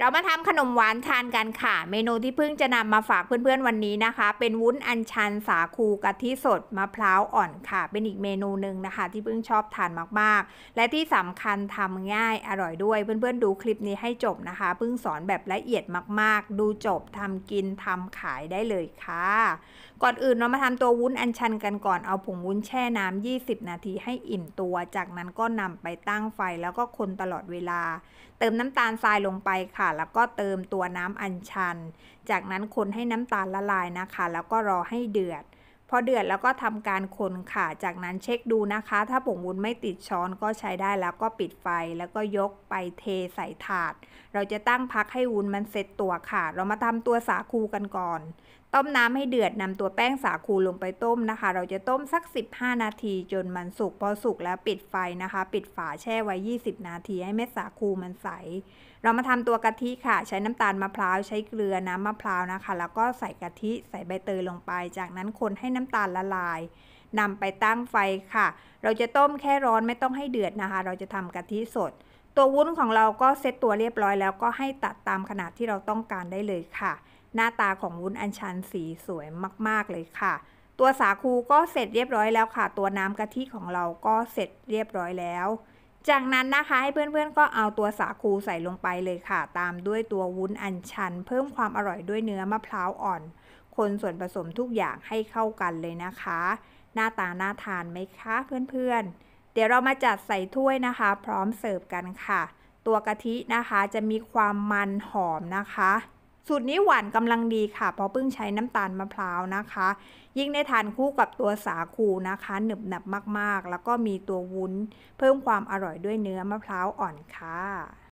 เรามาทำขนมหวานทานกันค่ะ เมนูที่เพิ่งจะนำมาฝากเพื่อนๆวันนี้นะคะ เป็นวุ้นอัญชันสาคูกะทิสดมะพร้าวอ่อนค่ะ เป็นอีกเมนูหนึ่งนะคะ ที่เพิ่งชอบทานมากๆ และที่สำคัญทำง่ายอร่อยด้วยเพื่อนๆดูคลิปนี้ให้จบนะคะเพิ่งสอนแบบละเอียดมากๆ ดูจบทำกินทำขายได้เลยค่ะก่อนอื่นเรามาทำตัววุ้นอัญชันกันก่อนเอาผงวุ้นแช่น้ำ20 นาทีให้อิ่มตัว จากนั้นก็นำไปตั้งไฟแล้วก็คนตลอดเวลา เติมน้ำตาลทรายลงไปค่ะ่ะแล้วก็เติมตัวน้ำอัญชัน จากนั้นคนให้น้ำตาลละลายนะคะ แล้วก็รอให้เดือดพอเดือดแล้วก็ทำการคนค่ะจากนั้นเช็คดูนะคะ ถ้าผงวุ้นไม่ติดช้อนก็ใช้ได้แล้วก็ปิดไฟแล้วก็ยกไปเทใส่ถาด เราจะตั้งพักให้วุ้นมันเสร็จตัวค่ะ เรามาทำตัวสาคูกันก่อน ต้มน้ำให้เดือดนำตัวแป้งสาคูลงไปต้มนะคะ เราจะต้มสัก 15 นาทีจนมันสุก พอสุกแล้วปิดไฟนะคะ ปิดฝาแช่ไว้ 20 นาทีให้เม็ดสาคูมันใส เรามาทำตัวกะทิค่ะ ใช้น้ำตาลมะพร้าว ใช้เกลือน้ำมะพร้าวนะคะ แล้วก็ใส่กะทิใส่ใบเตยลงไป จากนั้นคนให้น้ำำตาลละลายนำไปตั้งไฟค่ะ เราจะต้มแค่ร้อนไม่ต้องให้เดือดนะคะ เราจะทำกะทิสด ตัววุ้นของเราก็เซตตัวเรียบร้อยแล้วก็ให้ตัดตามขนาดที่เราต้องการได้เลยค่ะ หน้าตาของวุ้นอัญชันสีสวยมาก ๆเลยค่ะ ตัวสาคูก็เสร็จเรียบร้อยแล้วค่ะ ตัวน้ำกะทิของเราก็เสร็จเรียบร้อยแล้ว จากนั้นนะคะให้เพื่อนๆก็เอาตัวสาคูใส่ลงไปเลยค่ะ ตามด้วยตัววุ้นอัญชันเพิ่มความอร่อยด้วยเนื้อมะพร้าวอ่อนคนส่วน ผสมทุกอย่างให้เข้ากันเลยนะคะ หน้าตาน่าทานไหมคะเพื่อนๆ เดี๋ยวเรามาจัดใส่ถ้วยนะคะ พร้อมเสิร์ฟกันค่ะ ตัวกะทินะคะจะมีความมันหอมนะคะ สูตรนี้หวานกำลังดีค่ะเพราะเพิ่งใช้น้ำตาลมะพร้าวนะคะ ยิ่งได้ทานคู่กับตัวสาคูนะคะหนึบหนับมากๆ แล้วก็มีตัววุ้น เพิ่มความอร่อยด้วยเนื้อมะพร้าว อ่อนค่ะ